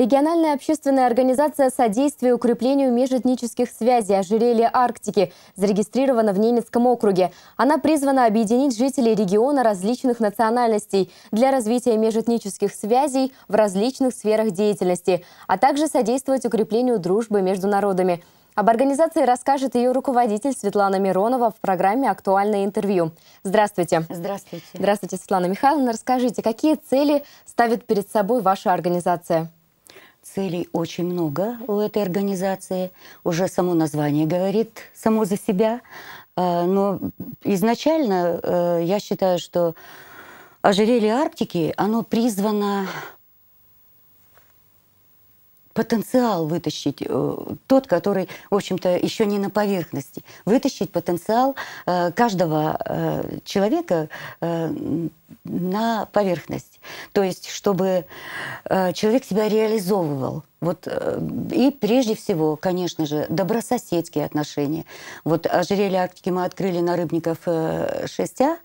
Региональная общественная организация содействия укреплению межэтнических связей ожерелья Арктики зарегистрирована в Немецком округе. Она призвана объединить жителей региона различных национальностей для развития межэтнических связей в различных сферах деятельности, а также содействовать укреплению дружбы между народами. Об организации расскажет ее руководитель Светлана Миронова в программе «Актуальное интервью». Здравствуйте. Здравствуйте. Здравствуйте, Светлана Михайловна. Расскажите, какие цели ставит перед собой ваша организация? Целей очень много у этой организации. Уже само название говорит само за себя. А, но изначально э, я считаю, что ожерелье Арктики, оно призвано потенциал вытащить, э, тот, который, в общем-то, еще не на поверхности, вытащить потенциал э, каждого э, человека на поверхность. То есть, чтобы человек себя реализовывал, вот, э, и прежде всего, конечно же, добрососедские отношения. Вот ожерелье Арктики мы открыли на Рыбников 6 э,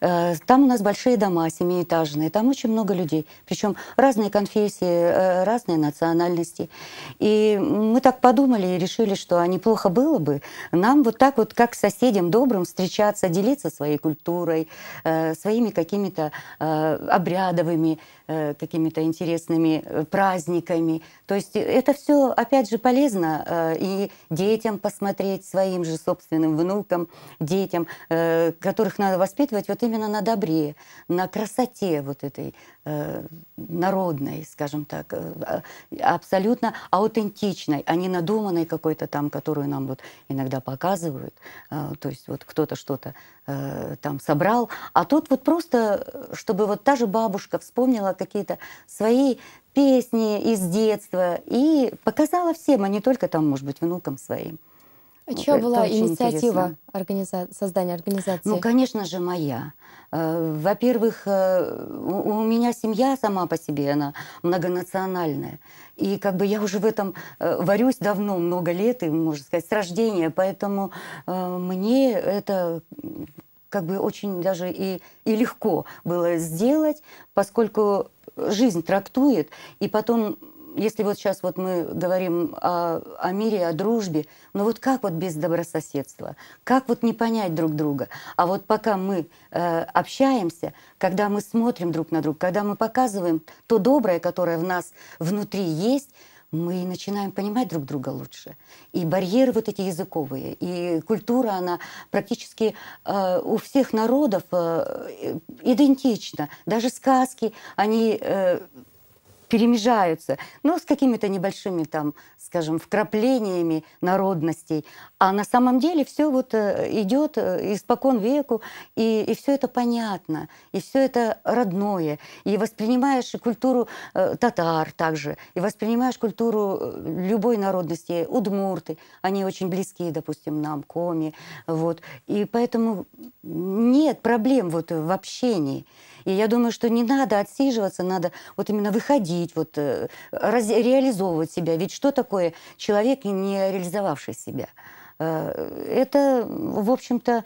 э, Там у нас большие дома, семиэтажные, там очень много людей. Причем разные конфессии, разные национальности. И мы так подумали и решили, что а неплохо было бы нам вот так вот, как соседям добрым, встречаться, делиться своей культурой, своими какими-то обрядовыми какими-то э, интересными э, праздниками. То есть это все, опять же, полезно э, и детям посмотреть, своим же собственным внукам, детям, которых надо воспитывать вот именно на добре, на красоте вот этой Э, народной, скажем так, э, а, абсолютно аутентичной, а не надуманной какой-то там, которую нам вот иногда показывают. Э, то есть вот кто-то что-то там собрал. А тут вот просто, чтобы вот та же бабушка вспомнила какие-то свои песни из детства и показала всем, а не только там, может быть, внукам своим. Чья это была инициатива организа... создания организации? Ну, конечно же, моя. Э, во-первых, э, у меня семья сама по себе, она многонациональная. И как бы я уже в этом э, варюсь давно, много лет, и, можно сказать, с рождения. Поэтому мне это как бы очень даже и, и легко было сделать, поскольку жизнь трактует, и потом если вот сейчас вот мы говорим о, о мире, о дружбе, но ну вот как вот без добрососедства? Как вот не понять друг друга? А вот пока мы э, общаемся, когда мы смотрим друг на друга, когда мы показываем то доброе, которое в нас внутри есть, мы начинаем понимать друг друга лучше. И барьеры вот эти языковые, и культура, она практически э, у всех народов э, идентична. Даже сказки, они э, перемежаются, но ну, с какими-то небольшими там, скажем, вкраплениями народностей. А на самом деле все вот э, идет э, испокон веку, и, и все это понятно, и все это родное. И воспринимаешь и культуру э, татар также, и воспринимаешь культуру э, любой народности, удмурты, они очень близкие, допустим, нам, коми, вот. И поэтому нет проблем вот в общении. И я думаю, что не надо отсиживаться, надо вот именно выходить, вот, э, раз, реализовывать себя. Ведь что такое человек, не реализовавший себя? Э, это, в общем-то,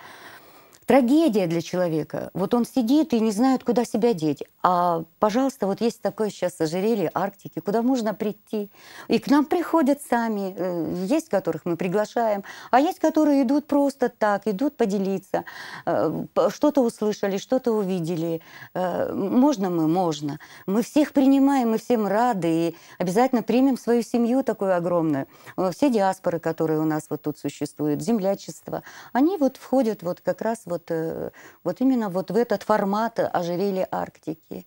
трагедия для человека. Вот он сидит и не знает, куда себя деть. А, пожалуйста, вот есть такое сейчас ожерелье Арктики, куда можно прийти. И к нам приходят сами. Э, есть, которых мы приглашаем, а есть, которые идут просто так, идут поделиться. Э, что-то услышали, что-то увидели. Э, можно мы? Можно. Мы всех принимаем, мы всем рады. И обязательно примем свою семью такую огромную. Все диаспоры, которые у нас вот тут существуют, землячество, они вот входят вот как раз вот вот, э, вот именно вот в этот формат ожерелья Арктики.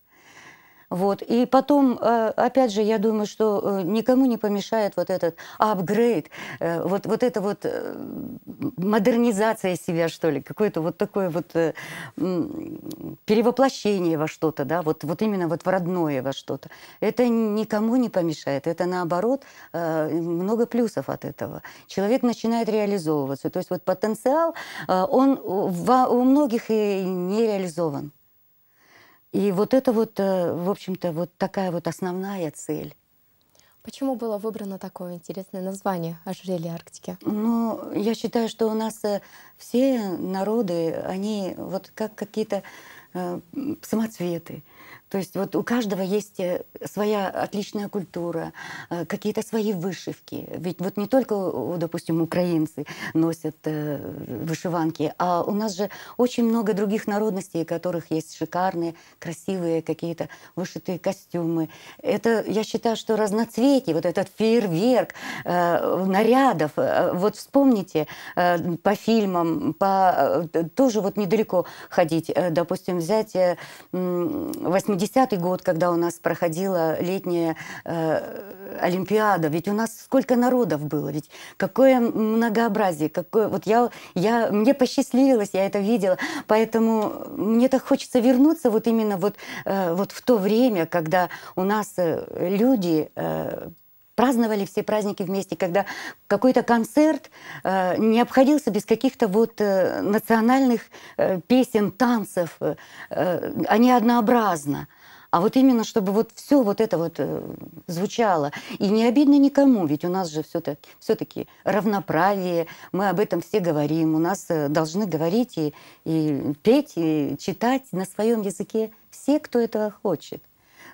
Вот. И потом, э, опять же, я думаю, что э, никому не помешает вот этот апгрейд, э, вот, вот эта вот модернизация себя, что ли, какое-то вот такое вот перевоплощение во что-то, да, вот, вот именно вот в родное во что-то. Это никому не помешает, это наоборот, много плюсов от этого. Человек начинает реализовываться, то есть вот потенциал, он у многих и не реализован. И вот это вот, э, в общем-то, вот такая вот основная цель. Почему было выбрано такое интересное название «Ожерелье Арктики»? Ну, я считаю, что у нас э, все народы, они вот как какие-то э, самоцветы. То есть вот у каждого есть э, своя отличная культура, э, какие-то свои вышивки. Ведь вот не только, допустим, украинцы носят э, вышиванки, а у нас же очень много других народностей, у которых есть шикарные, красивые какие-то вышитые костюмы. Это, я считаю, что разноцветие, вот этот фейерверк нарядов. Вот вспомните по фильмам, по... тоже вот недалеко ходить, допустим, взять 80 десятый год, когда у нас проходила летняя э, Олимпиада, ведь у нас сколько народов было, ведь какое многообразие, какое... Вот я, я, мне посчастливилось, я это видела, поэтому мне так хочется вернуться вот именно вот, э, вот в то время, когда у нас э, люди э, праздновали все праздники вместе, когда какой-то концерт э, не обходился без каких-то вот э, национальных э, песен, танцев. Э, они однообразно. А вот именно, чтобы вот все вот это вот э, звучало. И не обидно никому, ведь у нас же все-таки все, -таки, все -таки равноправие, мы об этом все говорим, у нас э, должны говорить и, и петь, и читать на своем языке все, кто этого хочет.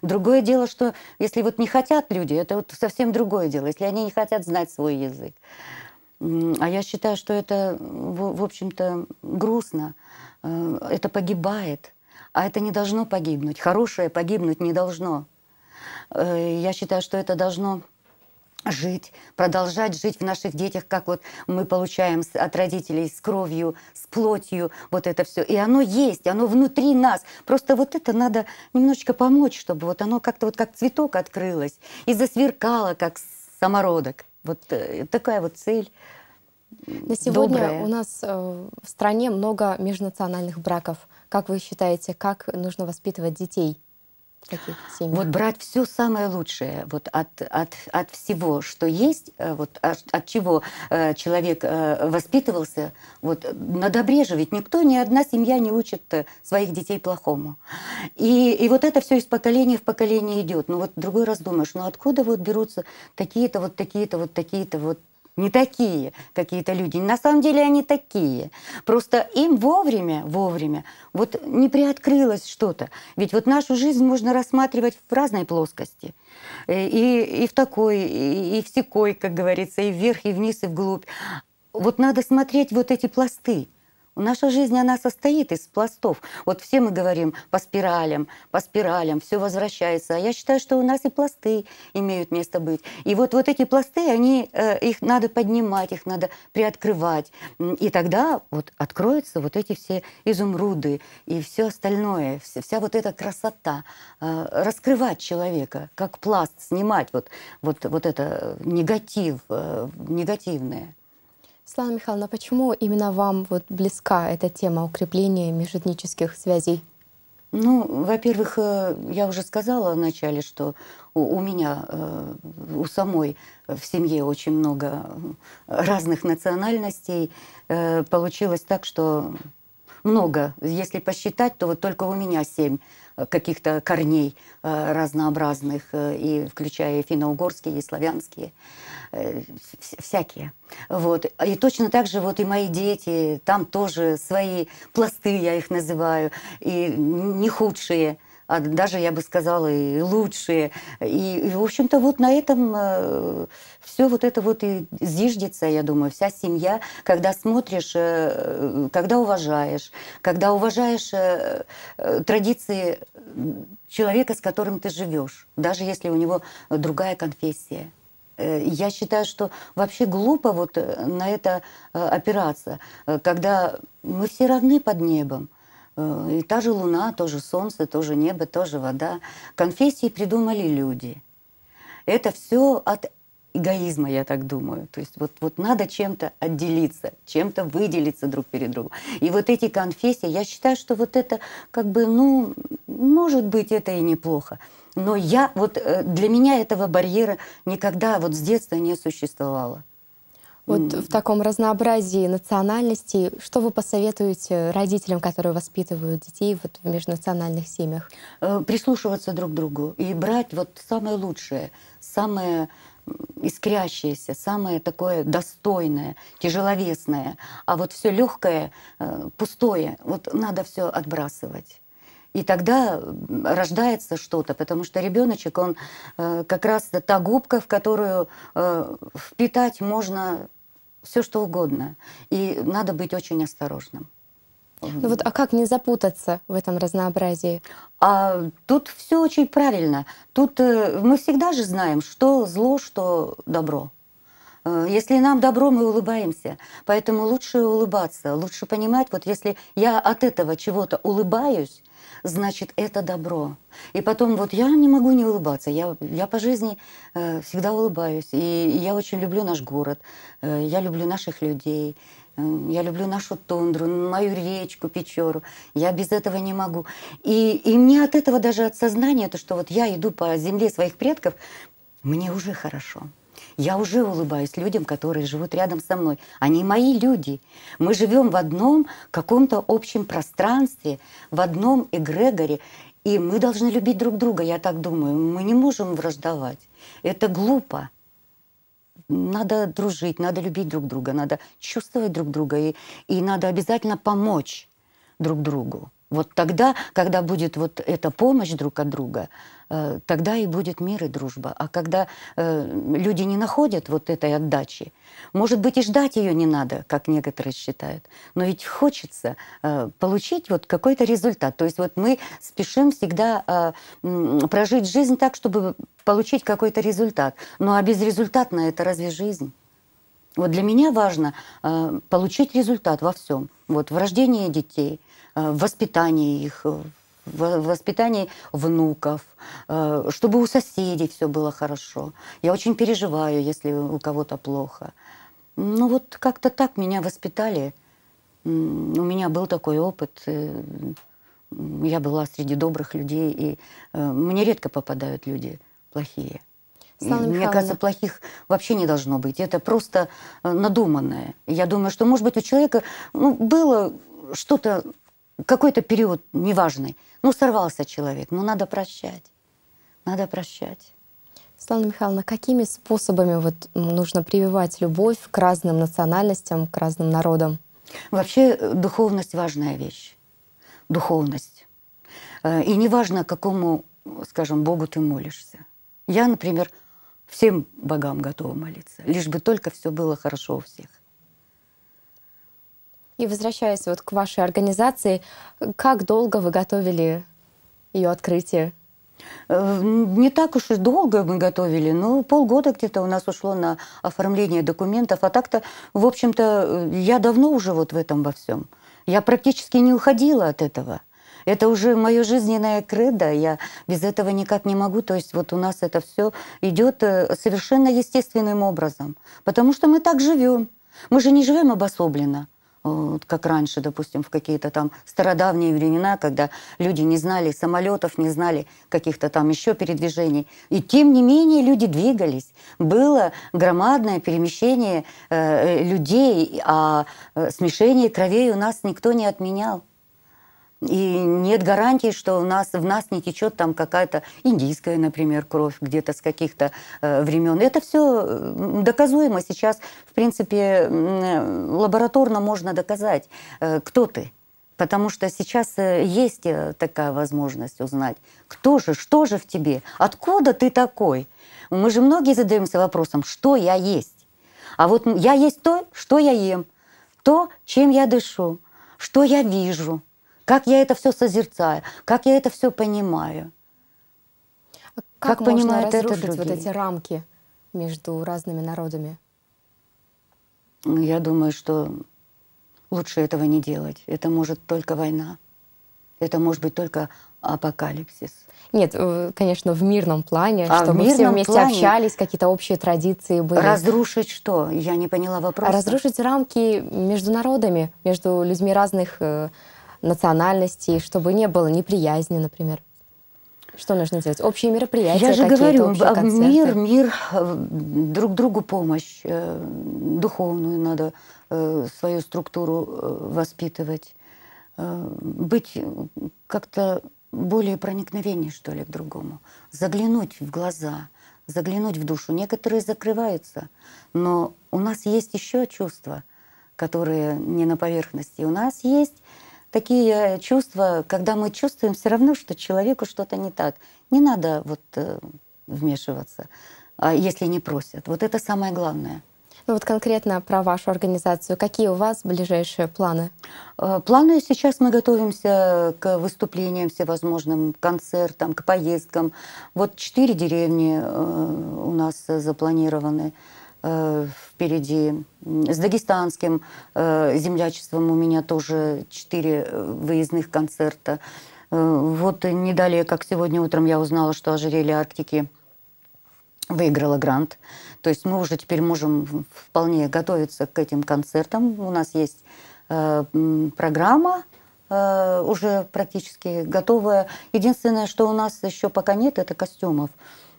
Другое дело, что если вот не хотят люди, это вот совсем другое дело, если они не хотят знать свой язык. А я считаю, что это, в общем-то, грустно. Э, это погибает. А это не должно погибнуть. Хорошее погибнуть не должно. Э, я считаю, что это должно жить, продолжать жить в наших детях, как вот мы получаем от родителей с кровью, с плотью, вот это все. И оно есть, оно внутри нас. Просто вот это надо немножечко помочь, чтобы вот оно как-то вот как цветок открылось и засверкало, как самородок. Вот э, такая вот цель. На сегодня добрая. у нас э, в стране много межнациональных браков. Как вы считаете, как нужно воспитывать детей? таких семей? Вот брать все самое лучшее вот от, от, от всего, что есть, э, вот от, от чего э, человек э, воспитывался. Вот на добре же ведь никто, ни одна семья не учит э, своих детей плохому. И, и вот это все из поколения в поколение идет. Ну вот другой раз думаешь, ну откуда вот берутся такие-то вот такие-то вот такие-то вот не такие какие-то люди. На самом деле они такие. Просто им вовремя, вовремя, вот не приоткрылось что-то. Ведь вот нашу жизнь можно рассматривать в разной плоскости. Э, и, и в такой, и, и в секой, как говорится, и вверх, и вниз, и вглубь. Вот надо смотреть вот эти пласты. Наша жизнь, она состоит из пластов. Вот все мы говорим по спиралям, по спиралям, все возвращается. А я считаю, что у нас и пласты имеют место быть. И вот, вот эти пласты, они, э, их надо поднимать, их надо приоткрывать. И тогда вот откроются вот эти все изумруды и все остальное, вся вот эта красота. А, раскрывать человека, как пласт, снимать вот, вот, вот это негатив, э, негативное. Светлана Михайловна, почему именно вам вот близка эта тема укрепления межэтнических связей? Ну, во-первых, э, я уже сказала вначале, что у меня, э, у самой в семье очень много разных национальностей. Э, получилось так, что много. Если посчитать, то вот только у меня семь Э, каких-то корней э, разнообразных, э, и включая финно-угорские, и славянские, всякие. Вот. И точно так же вот и мои дети, там тоже свои пласты, я их называю, и не худшие – а даже, я бы сказала, и лучшие. И, и в общем-то, вот на этом э, все вот это вот и зиждется, я думаю, вся семья, когда смотришь, э, когда уважаешь, когда уважаешь э, э традиции человека, с которым ты живешь, даже если у него другая конфессия. Э, я считаю, что вообще глупо вот э, на это опираться, когда мы все равны под небом. Э, и та же луна, тоже солнце, тоже небо, тоже вода. Конфессии придумали люди. Это все от эгоизма, я так думаю. То есть вот, вот надо чем-то отделиться, чем-то выделиться друг перед другом. И вот эти конфессии, я считаю, что вот это как бы, ну, может быть, это и неплохо. Но я, вот э, для меня этого барьера никогда вот с детства не существовало. Вот mm. в таком разнообразии национальностей, что вы посоветуете родителям, которые воспитывают детей вот в межнациональных семьях? Э, прислушиваться друг к другу и брать вот самое лучшее, самое искрящееся, самое такое достойное, тяжеловесное, а вот все легкое, э, пустое, вот надо все отбрасывать. И тогда рождается что-то, потому что ребеночек, он э, как раз та губка, в которую э, впитать можно все что угодно. И надо быть очень осторожным. Ну вот, а как не запутаться в этом разнообразии? А тут все очень правильно. Тут э, мы всегда же знаем, что зло, что добро. Если нам добро, мы улыбаемся. Поэтому лучше улыбаться, лучше понимать, вот если я от этого чего-то улыбаюсь, значит, это добро. И потом вот я не могу не улыбаться. Я, я по жизни э, всегда улыбаюсь. И я очень люблю наш город. Э, я люблю наших людей. Э, я люблю нашу тундру, мою речку, Печору. Я без этого не могу. И, и мне от этого даже от сознания, то, что вот я иду по земле своих предков, мне уже хорошо. Я уже улыбаюсь людям, которые живут рядом со мной. Они мои люди. Мы живем в одном каком-то общем пространстве, в одном эгрегоре. И мы должны любить друг друга, я так думаю. Мы не можем враждовать. Это глупо. Надо дружить, надо любить друг друга, надо чувствовать друг друга, и, и надо обязательно помочь друг другу. Вот тогда, когда будет вот эта помощь друг от друга, э, тогда и будет мир и дружба. А когда э, люди не находят вот этой отдачи, может быть, и ждать ее не надо, как некоторые считают, но ведь хочется э, получить вот какой-то результат. То есть вот мы спешим всегда прожить жизнь так, чтобы получить какой-то результат. Ну а безрезультатно это разве жизнь? Вот для меня важно э, получить результат во всем. Вот в рождении детей, Э, в воспитании их, э, в воспитании внуков, э, чтобы у соседей все было хорошо. Я очень переживаю, если у кого-то плохо. Ну вот как-то так меня воспитали. У меня был такой опыт. Я была среди добрых людей, и мне редко попадают люди плохие. Мне кажется, плохих вообще не должно быть. Это просто надуманное. Я думаю, что, может быть, у человека ну, было что-то какой-то период неважный, ну, сорвался человек, ну, надо прощать, надо прощать. Светлана Михайловна, какими способами вот нужно прививать любовь к разным национальностям, к разным народам? Вообще э, духовность важная вещь. Духовность. Э, и неважно, какому, скажем, Богу ты молишься. Я, например, всем богам готова молиться, лишь бы только все было хорошо у всех. И возвращаясь вот к вашей организации, как долго вы готовили ее открытие? Э, не так уж и долго мы готовили, но ну, полгода где-то у нас ушло на оформление документов, а так-то, в общем-то, э, я давно уже вот в этом во всем. Я практически не уходила от этого. Это уже мое жизненное кредо, я без этого никак не могу. То есть вот у нас это все идет э, совершенно естественным образом, потому что мы так живем. Мы же не живем обособленно. Э, как раньше, допустим, в какие-то там стародавние времена, когда люди не знали самолетов, не знали каких-то там еще передвижений. И тем не менее люди двигались. Было громадное перемещение э, э людей, а э, смешение кровей у нас никто не отменял. И нет гарантии, что у нас, в нас не течет там какая-то индийская, например, кровь где-то с каких-то э, времен. Это все доказуемо сейчас, в принципе, э, лабораторно можно доказать, э, кто ты. Потому что сейчас э, есть э, такая возможность узнать, кто же, что же в тебе, откуда ты такой. Мы же многие задаемся вопросом, что я есть. А вот я есть то, что я ем, то, чем я дышу, что я вижу – как я это все созерцаю, как я это все понимаю. А как, как можно понимают разрушить это другие? вот эти рамки между разными народами? Ну, я думаю, что лучше этого не делать. Это может только война. Это может быть только апокалипсис. Нет, э, конечно, в мирном плане, а чтобы мирном все вместе плане общались, какие-то общие традиции были. Разрушить что? Я не поняла вопроса. Разрушить рамки между народами, между людьми разных э, национальностей, чтобы не было неприязни, например? Что нужно делать? Общие мероприятия? Я же говорю, мир, мир, э, друг другу помощь, э, духовную надо э, свою структуру воспитывать, быть как-то более проникновение, что ли, к другому, заглянуть в глаза, заглянуть в душу. Некоторые закрываются, но у нас есть еще чувства, которые не на поверхности. У нас есть такие э, чувства, когда мы чувствуем все равно, что человеку что-то не так. Не надо вот э, вмешиваться, а, если не просят. Вот это самое главное. Ну вот конкретно про вашу организацию. Какие у вас ближайшие планы? Э, планы сейчас мы готовимся к выступлениям всевозможным, к концертам, к поездкам. Вот четыре деревни у нас запланированы. Э, впереди. С дагестанским э, землячеством у меня тоже четыре э, выездных концерта. Вот не далее, как сегодня утром я узнала, что ожерелье Арктики выиграла грант. То есть мы уже теперь можем вполне готовиться к этим концертам. У нас есть программа, уже практически готовая. Единственное, что у нас еще пока нет, это костюмов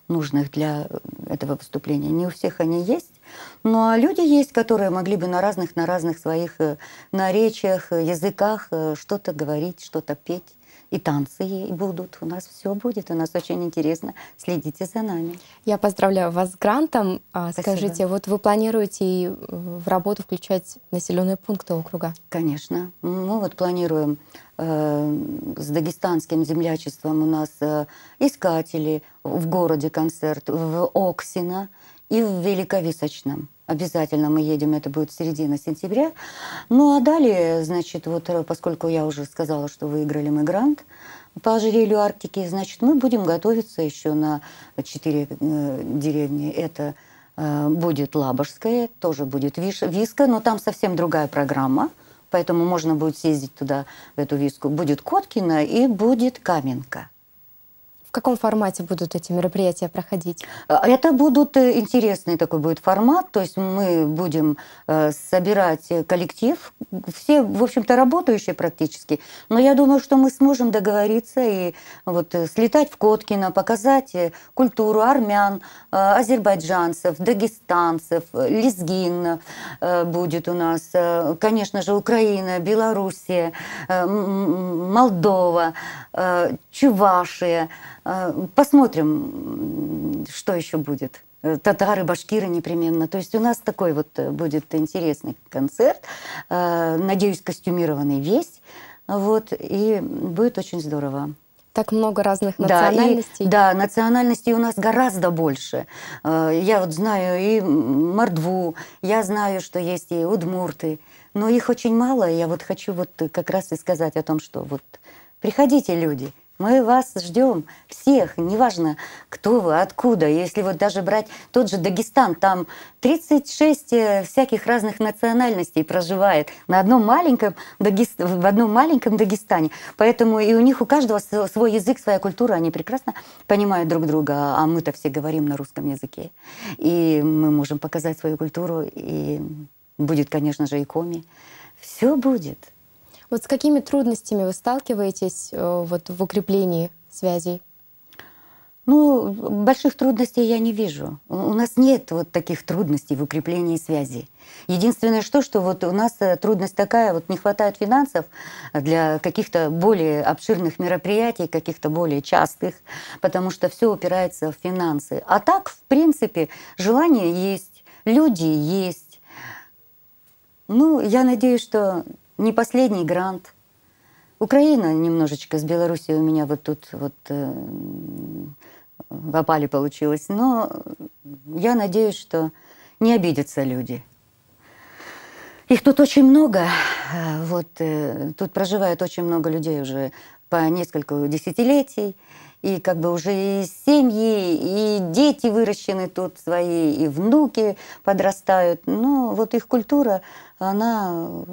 нужных для э, этого выступления. Не у всех они есть, но люди есть, которые могли бы на разных, на разных своих э, наречиях, э, языках что-то говорить, что-то петь и танцы будут. У нас все будет, у нас очень интересно. Следите за нами. Я поздравляю вас с грантом. А, Спасибо. Скажите, вот вы планируете в работу включать населенные пункты округа? Конечно. Мы вот планируем э, с дагестанским землячеством у нас э, искатели в городе концерт, в Оксино и в Великовисочном. Обязательно мы едем, это будет середина сентября. Ну а далее, значит, вот э, поскольку я уже сказала, что выиграли мы грант по ожерелью Арктики, значит, мы будем готовиться еще на четыре э, деревни. Это э, будет Лабожская, тоже будет Виш, Виска, но там совсем другая программа. Поэтому можно будет съездить туда, в эту виску. Будет Коткина и будет Каменка каком формате будут эти мероприятия проходить? Э, это будут э, интересный такой будет формат, то есть мы будем э, собирать коллектив, все, в общем-то, работающие практически, но я думаю, что мы сможем договориться и вот слетать в Коткино, показать культуру армян, азербайджанцев, дагестанцев, лезгин будет у нас, конечно же, Украина, Белоруссия, Молдова, Чувашия, Э, посмотрим, что еще будет. Э, татары, башкиры непременно. То есть у нас такой вот э, будет интересный концерт. Надеюсь, костюмированный весь. Вот, и будет очень здорово. Так много разных национальностей. Да, и, да, национальностей у нас гораздо больше. Я вот знаю и мордву, я знаю, что есть и удмурты, но их очень мало. Я вот хочу вот как раз и сказать о том, что вот приходите, люди – мы вас ждем всех, неважно, кто вы, откуда. Если вот даже брать тот же Дагестан, там 36 э, всяких разных национальностей проживает на одном маленьком Дагест... в одном маленьком Дагестане. Поэтому и у них у каждого свой язык, своя культура, они прекрасно понимают друг друга, а мы-то все говорим на русском языке. И мы можем показать свою культуру, и будет, конечно же, и коми. Все будет. Вот с какими трудностями вы сталкиваетесь э, вот, в укреплении связей? Ну, больших трудностей я не вижу. У нас нет вот таких трудностей в укреплении связей. Единственное, что, что вот у нас э, трудность такая, вот не хватает финансов для каких-то более обширных мероприятий, каких-то более частых, потому что все упирается в финансы. А так, в принципе, желание есть, люди есть. Ну, я надеюсь, что не последний грант. Украина немножечко с Белоруссией у меня вот тут вот э, в опале получилось. Но я надеюсь, что не обидятся люди. Их тут очень много. Э, вот, э, тут проживает очень много людей уже по несколько десятилетий. И как бы уже и семьи, и дети выращены тут свои, и внуки подрастают. Но вот их культура, она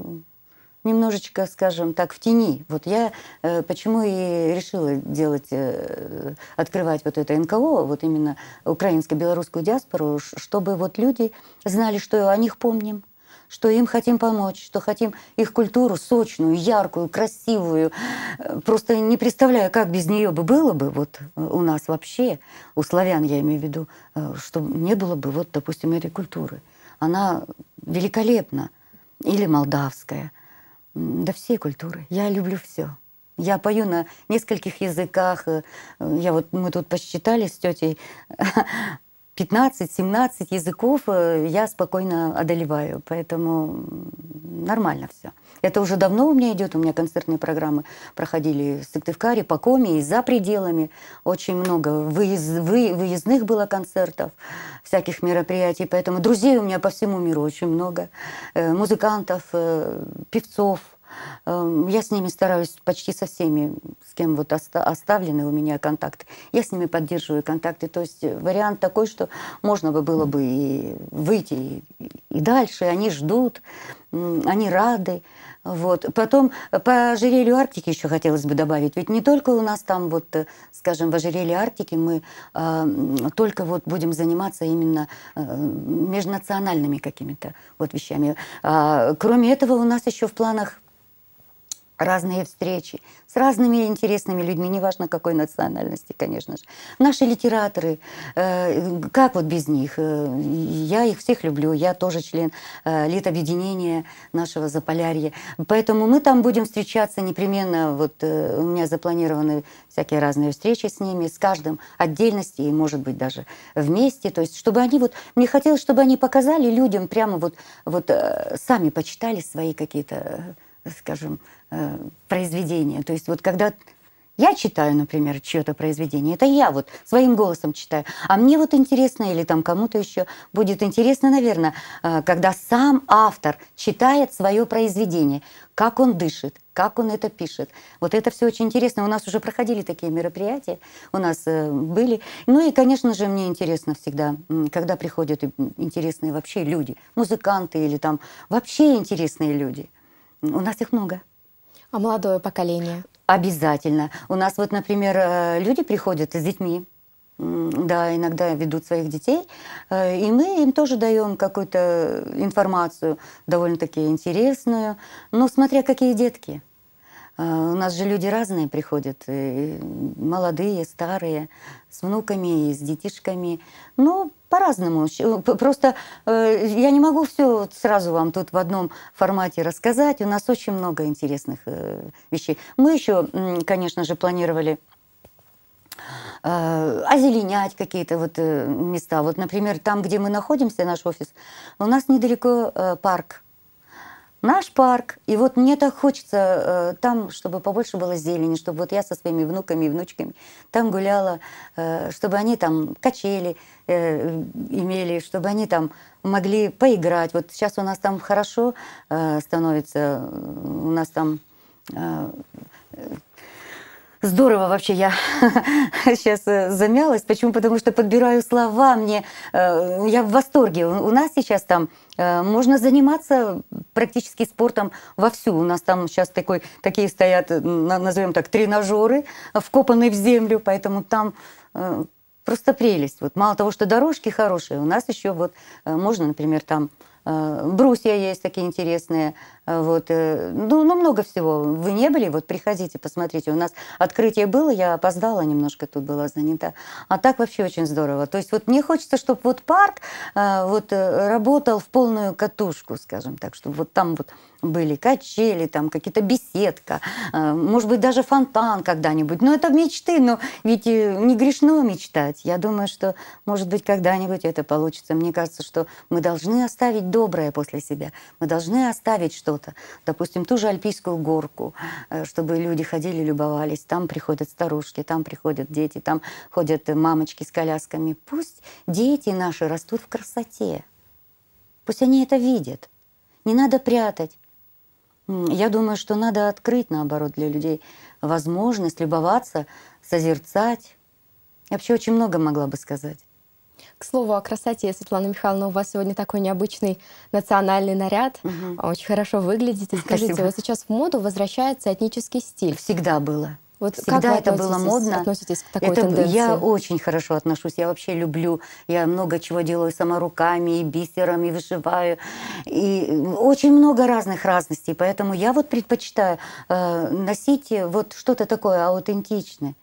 немножечко, скажем так, в тени. Вот я э, почему и решила делать, э, открывать вот это НКО, вот именно украинско-белорусскую диаспору, чтобы вот люди знали, что о них помним, что им хотим помочь, что хотим их культуру сочную, яркую, красивую. Э, просто не представляю, как без нее бы было бы вот э, у нас вообще, у славян я имею в виду, э, чтобы не было бы вот, допустим, этой культуры. Она великолепна. Или молдавская – да всей культуры. Я люблю все. Я пою на нескольких языках. Э, я вот, мы тут посчитали с тетей 15-17 языков э, я спокойно одолеваю, поэтому нормально все. Это уже давно у меня идет, у меня концертные программы проходили в Сыктывкаре, по Коме и за пределами. Очень много выезд, вы, выездных было концертов, всяких мероприятий, поэтому друзей у меня по всему миру очень много, э, музыкантов, э, певцов – Эм, я с ними стараюсь почти со всеми, с кем вот оставлены у меня контакты. Я с ними поддерживаю контакты. То есть э, вариант такой, что можно бы было бы и выйти и, и дальше. Они ждут, они рады. Вот. Потом по ожерелью Арктики еще хотелось бы добавить. Ведь не только у нас там, вот, э, скажем, в ожерелье Арктики мы э, только вот будем заниматься именно э, межнациональными какими-то вот вещами. А, кроме этого, у нас еще в планах разные встречи с разными интересными людьми, неважно какой национальности, конечно же. Наши литераторы, э, как вот без них? Э, я их всех люблю, я тоже член э, литобъединения нашего Заполярья. Поэтому мы там будем встречаться непременно. Вот у меня запланированы всякие разные встречи с ними, с каждым отдельности и, может быть, даже вместе. То есть, чтобы они вот... Мне хотелось, чтобы они показали людям прямо вот, вот сами почитали свои какие-то скажем, э, произведение. То есть вот когда я читаю, например, чье-то произведение, это я вот своим голосом читаю. А мне вот интересно, или там кому-то еще будет интересно, наверное, э, когда сам автор читает свое произведение, как он дышит, как он это пишет. Вот это все очень интересно. У нас уже проходили такие мероприятия, у нас э, были. Ну и, конечно же, мне интересно всегда, когда приходят интересные вообще люди, музыканты или там вообще интересные люди – у нас их много. А молодое поколение? Обязательно. У нас вот, например, э, люди приходят с детьми, да, иногда ведут своих детей, э, и мы им тоже даем какую-то информацию довольно-таки интересную, но смотря какие детки. А, у нас же люди разные приходят, молодые, старые, с внуками, и с детишками. Ну, по-разному. Ну, просто э, я не могу все сразу вам тут в одном формате рассказать. У нас очень много интересных э, вещей. Мы еще, конечно же, планировали э, озеленять какие-то вот места. Вот, например, там, где мы находимся, наш офис, у нас недалеко парк наш парк. И вот мне так хочется э, там, чтобы побольше было зелени, чтобы вот я со своими внуками и внучками там гуляла, э, чтобы они там качели э, имели, чтобы они там могли поиграть. Вот сейчас у нас там хорошо э, становится, у нас там э, Здорово вообще я сейчас э, замялась. Почему? Потому что подбираю слова. Мне э, я в восторге. У, нас сейчас там э, можно заниматься практически спортом вовсю. У нас там сейчас такой, такие стоят, назовем так, тренажеры, вкопанные в землю, поэтому там просто прелесть. Вот мало того, что дорожки хорошие, у нас еще вот можно, например, там брусья есть такие интересные, Э, вот, э, ну, ну, много всего. Вы не были? Вот приходите, посмотрите. У нас открытие было, я опоздала немножко, тут была занята. А так вообще очень здорово. То есть вот мне хочется, чтобы вот парк э, вот работал в полную катушку, скажем так, чтобы вот там вот были качели, там какие-то беседка, может быть, даже фонтан когда-нибудь. Но ну, это мечты, но ведь не грешно мечтать. Я думаю, что, может быть, когда-нибудь это получится. Мне кажется, что мы должны оставить доброе после себя. Мы должны оставить что-то что-то. Допустим, ту же Альпийскую горку, э, чтобы люди ходили, любовались. Там приходят старушки, там приходят дети, там ходят мамочки с колясками. Пусть дети наши растут в красоте. Пусть они это видят. Не надо прятать. Я думаю, что надо открыть, наоборот, для людей возможность любоваться, созерцать. Я вообще очень много могла бы сказать. К слову о красоте, Светлана Михайловна, у вас сегодня такой необычный национальный наряд. Угу. Очень хорошо выглядите. Скажите, Спасибо. вот сейчас в моду возвращается этнический стиль. Всегда было. Вот Всегда как это было модно. Относитесь к такой это, тенденции? Я очень хорошо отношусь. Я вообще люблю. Я много чего делаю сама руками, и бисером, и вышиваю. И очень много разных разностей. Поэтому я вот предпочитаю э, носить вот что-то такое аутентичное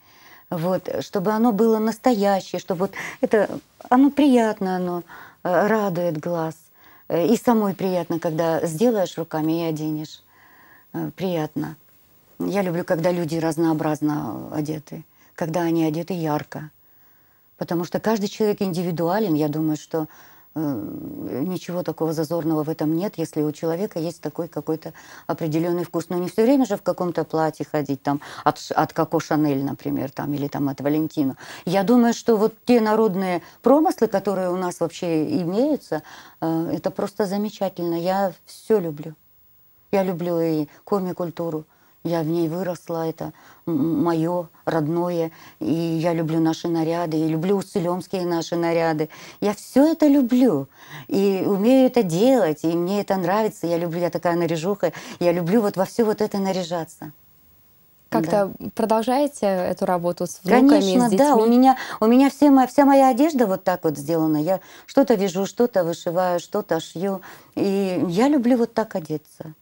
вот, чтобы оно было настоящее, чтобы вот это, оно приятно, оно э, радует глаз. Э, и самой приятно, когда сделаешь руками и оденешь. Э, приятно. Я люблю, когда люди разнообразно одеты, когда они одеты ярко. Потому что каждый человек индивидуален. Я думаю, что Э, ничего такого зазорного в этом нет, если у человека есть такой какой-то определенный вкус. Но не все время же в каком-то платье ходить, там, от, от Коко Шанель, например, там, или там от Валентина. Я думаю, что вот те народные промыслы, которые у нас вообще имеются, э, это просто замечательно. Я все люблю. Я люблю и коми-культуру, я в ней выросла, это мое родное, и я люблю наши наряды, и люблю уцелемские наши наряды. Я все это люблю, и умею это делать, и мне это нравится. Я люблю, я такая наряжуха, я люблю вот во все вот это наряжаться. Как-то да. продолжаете эту работу с внуками, Конечно, с да. У меня, у меня все моя, вся моя одежда вот так вот сделана. Я что-то вяжу, что-то вышиваю, что-то шью. И я люблю вот так одеться.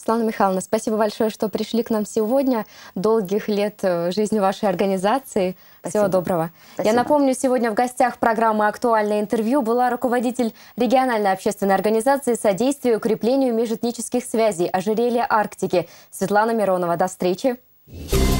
Светлана Михайловна, спасибо большое, что пришли к нам сегодня. Долгих лет э, жизни вашей организации. Спасибо. Всего доброго. Спасибо. Я напомню, сегодня в гостях программы «Актуальное интервью» была руководитель региональной общественной организации «Содействие укреплению межэтнических связей ожерелья Арктики» Светлана Миронова. До встречи. Yeah.